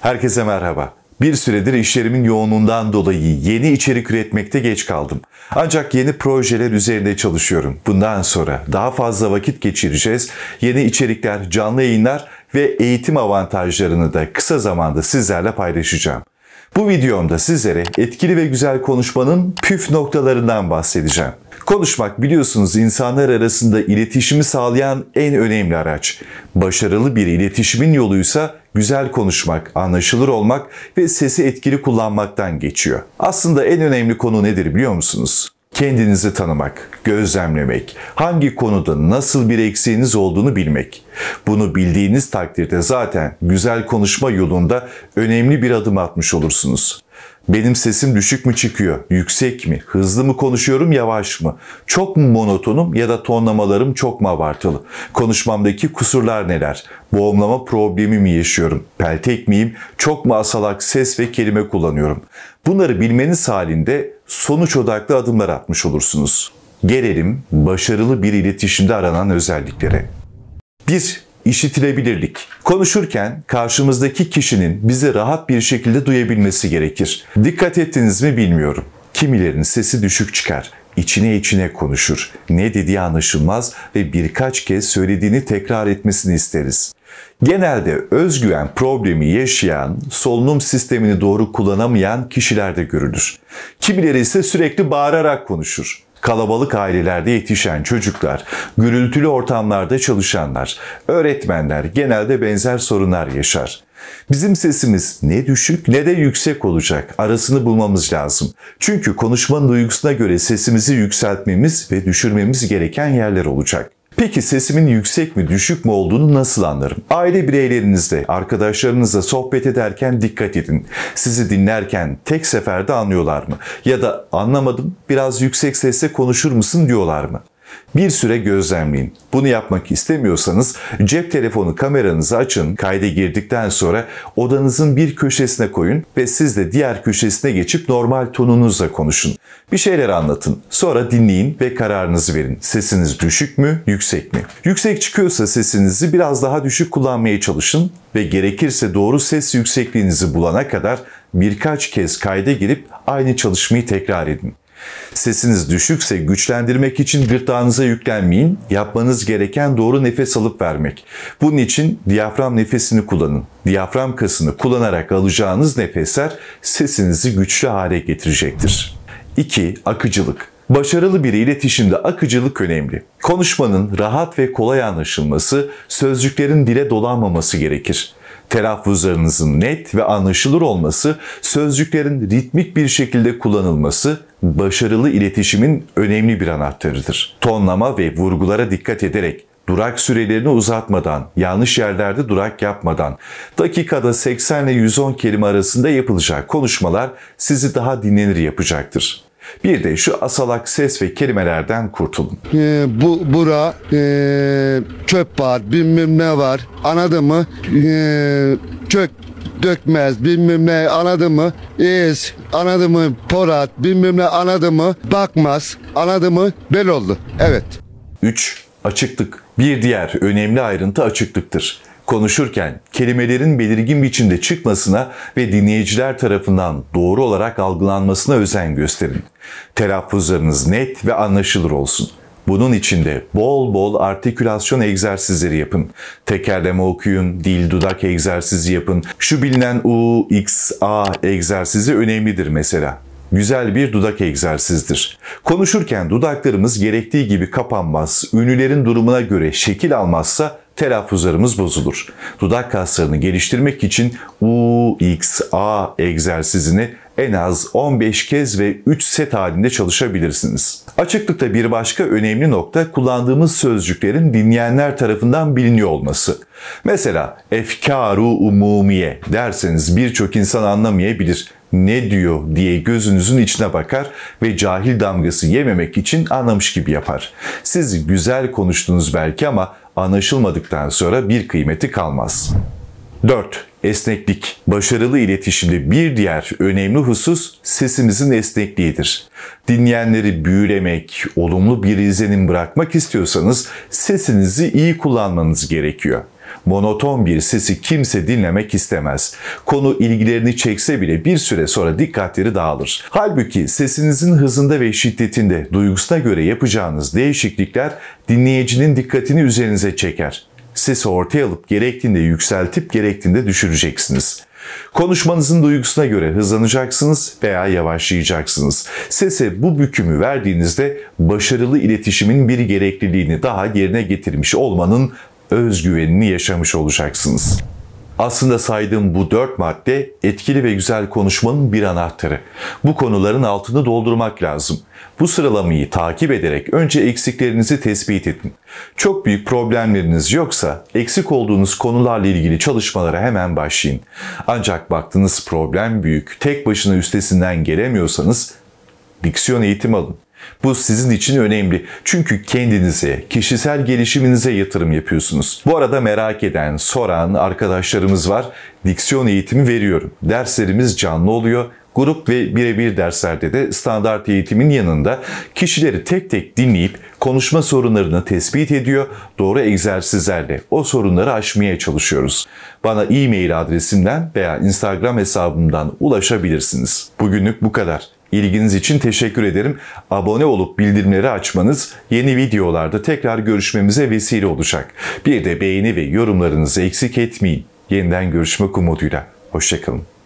Herkese merhaba. Bir süredir işlerimin yoğunluğundan dolayı yeni içerik üretmekte geç kaldım. Ancak yeni projeler üzerinde çalışıyorum. Bundan sonra daha fazla vakit geçireceğiz. Yeni içerikler, canlı yayınlar ve eğitim avantajlarını da kısa zamanda sizlerle paylaşacağım. Bu videomda sizlere etkili ve güzel konuşmanın püf noktalarından bahsedeceğim. Konuşmak biliyorsunuz insanlar arasında iletişimi sağlayan en önemli araç. Başarılı bir iletişimin yoluysa güzel konuşmak, anlaşılır olmak ve sesi etkili kullanmaktan geçiyor. Aslında en önemli konu nedir biliyor musunuz? Kendinizi tanımak, gözlemlemek, hangi konuda nasıl bir eksiğiniz olduğunu bilmek. Bunu bildiğiniz takdirde zaten güzel konuşma yolunda önemli bir adım atmış olursunuz. Benim sesim düşük mü çıkıyor? Yüksek mi? Hızlı mı konuşuyorum? Yavaş mı? Çok mu monotonum ya da tonlamalarım çok mu abartılı? Konuşmamdaki kusurlar neler? Boğumlama problemi mi yaşıyorum? Peltek miyim? Çok mu asalak ses ve kelime kullanıyorum? Bunları bilmeniz halinde sonuç odaklı adımlar atmış olursunuz. Gelelim başarılı bir iletişimde aranan özelliklere. 1 işitilebilirlik. Konuşurken karşımızdaki kişinin bizi rahat bir şekilde duyabilmesi gerekir. Dikkat ettiniz mi bilmiyorum. Kimilerin sesi düşük çıkar içine içine konuşur. Ne dediği anlaşılmaz ve birkaç kez söylediğini tekrar etmesini isteriz. Genelde özgüven problemi yaşayan, solunum sistemini doğru kullanamayan kişilerde görülür. Kimileri ise sürekli bağırarak konuşur kalabalık ailelerde yetişen çocuklar, gürültülü ortamlarda çalışanlar, öğretmenler genelde benzer sorunlar yaşar. Bizim sesimiz ne düşük ne de yüksek olacak. Arasını bulmamız lazım. Çünkü konuşmanın duygusuna göre sesimizi yükseltmemiz ve düşürmemiz gereken yerler olacak. Peki sesimin yüksek mi düşük mü olduğunu nasıl anlarım? Aile bireylerinizle, arkadaşlarınızla sohbet ederken dikkat edin. Sizi dinlerken tek seferde anlıyorlar mı? Ya da anlamadım biraz yüksek sesle konuşur musun diyorlar mı? Bir süre gözlemleyin. Bunu yapmak istemiyorsanız cep telefonu kameranızı açın, kayda girdikten sonra odanızın bir köşesine koyun ve siz de diğer köşesine geçip normal tonunuzla konuşun. Bir şeyler anlatın. Sonra dinleyin ve kararınızı verin. Sesiniz düşük mü, yüksek mi? Yüksek çıkıyorsa sesinizi biraz daha düşük kullanmaya çalışın ve gerekirse doğru ses yüksekliğinizi bulana kadar birkaç kez kayda girip aynı çalışmayı tekrar edin. Sesiniz düşükse güçlendirmek için gırtlağınıza yüklenmeyin. Yapmanız gereken doğru nefes alıp vermek. Bunun için diyafram nefesini kullanın. Diyafram kasını kullanarak alacağınız nefesler sesinizi güçlü hale getirecektir. 2. Akıcılık Başarılı bir iletişimde akıcılık önemli. Konuşmanın rahat ve kolay anlaşılması, sözcüklerin dile dolanmaması gerekir telaffuzlarınızın net ve anlaşılır olması, sözcüklerin ritmik bir şekilde kullanılması başarılı iletişimin önemli bir anahtarıdır. Tonlama ve vurgulara dikkat ederek durak sürelerini uzatmadan, yanlış yerlerde durak yapmadan, dakikada 80 ile 110 kelime arasında yapılacak konuşmalar sizi daha dinlenir yapacaktır. Bir de şu asalak ses ve kelimelerden kurtulun. Ee, bu bura ee, çöp var, bilmem ne var. Anladın mı? Ee, çök dökmez bilmem ne anladın mı? İz anladın mı? Porat bilmem ne anladın mı? Bakmaz anladın mı? Bel oldu. Evet. 3. Açıklık. Bir diğer önemli ayrıntı açıklıktır konuşurken kelimelerin belirgin biçimde çıkmasına ve dinleyiciler tarafından doğru olarak algılanmasına özen gösterin. Telaffuzlarınız net ve anlaşılır olsun. Bunun için de bol bol artikülasyon egzersizleri yapın. Tekerleme okuyun, dil dudak egzersizi yapın. Şu bilinen U, X, A egzersizi önemlidir mesela güzel bir dudak egzersizdir. Konuşurken dudaklarımız gerektiği gibi kapanmaz, ünlülerin durumuna göre şekil almazsa telaffuzlarımız bozulur. Dudak kaslarını geliştirmek için U, X, A egzersizini en az 15 kez ve 3 set halinde çalışabilirsiniz. Açıklıkta bir başka önemli nokta kullandığımız sözcüklerin dinleyenler tarafından biliniyor olması. Mesela efkaru umumiye derseniz birçok insan anlamayabilir ne diyor diye gözünüzün içine bakar ve cahil damgası yememek için anlamış gibi yapar. Siz güzel konuştunuz belki ama anlaşılmadıktan sonra bir kıymeti kalmaz. 4. Esneklik. Başarılı iletişimde bir diğer önemli husus sesimizin esnekliğidir. Dinleyenleri büyülemek, olumlu bir izlenim bırakmak istiyorsanız sesinizi iyi kullanmanız gerekiyor. Monoton bir sesi kimse dinlemek istemez. Konu ilgilerini çekse bile bir süre sonra dikkatleri dağılır. Halbuki sesinizin hızında ve şiddetinde duygusuna göre yapacağınız değişiklikler dinleyicinin dikkatini üzerinize çeker. Sesi ortaya alıp gerektiğinde yükseltip gerektiğinde düşüreceksiniz. Konuşmanızın duygusuna göre hızlanacaksınız veya yavaşlayacaksınız. Sese bu bükümü verdiğinizde başarılı iletişimin bir gerekliliğini daha yerine getirmiş olmanın özgüvenini yaşamış olacaksınız. Aslında saydığım bu dört madde etkili ve güzel konuşmanın bir anahtarı. Bu konuların altını doldurmak lazım. Bu sıralamayı takip ederek önce eksiklerinizi tespit edin. Çok büyük problemleriniz yoksa eksik olduğunuz konularla ilgili çalışmalara hemen başlayın. Ancak baktınız problem büyük, tek başına üstesinden gelemiyorsanız diksiyon eğitimi alın. Bu sizin için önemli. Çünkü kendinize, kişisel gelişiminize yatırım yapıyorsunuz. Bu arada merak eden, soran arkadaşlarımız var. Diksiyon eğitimi veriyorum. Derslerimiz canlı oluyor. Grup ve birebir derslerde de standart eğitimin yanında kişileri tek tek dinleyip konuşma sorunlarını tespit ediyor, doğru egzersizlerle o sorunları aşmaya çalışıyoruz. Bana e-mail adresimden veya Instagram hesabımdan ulaşabilirsiniz. Bugünlük bu kadar. İlginiz için teşekkür ederim. Abone olup bildirimleri açmanız yeni videolarda tekrar görüşmemize vesile olacak. Bir de beğeni ve yorumlarınızı eksik etmeyin. Yeniden görüşmek umuduyla. Hoşçakalın.